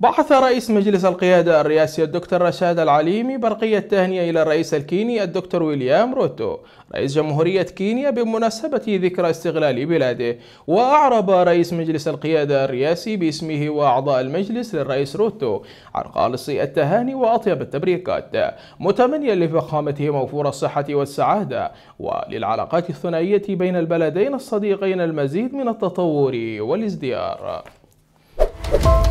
بحث رئيس مجلس القيادة الرئاسي الدكتور رشاد العليمي برقية تهنئة إلى الرئيس الكيني الدكتور ويليام روتو رئيس جمهورية كينيا بمناسبة ذكرى استغلال بلاده وأعرب رئيس مجلس القيادة الرئاسي باسمه وأعضاء المجلس للرئيس روتو عن خالص التهاني وأطيب التبريكات متمنيا لفخامته موفور الصحة والسعادة وللعلاقات الثنائية بين البلدين الصديقين المزيد من التطور والازديار.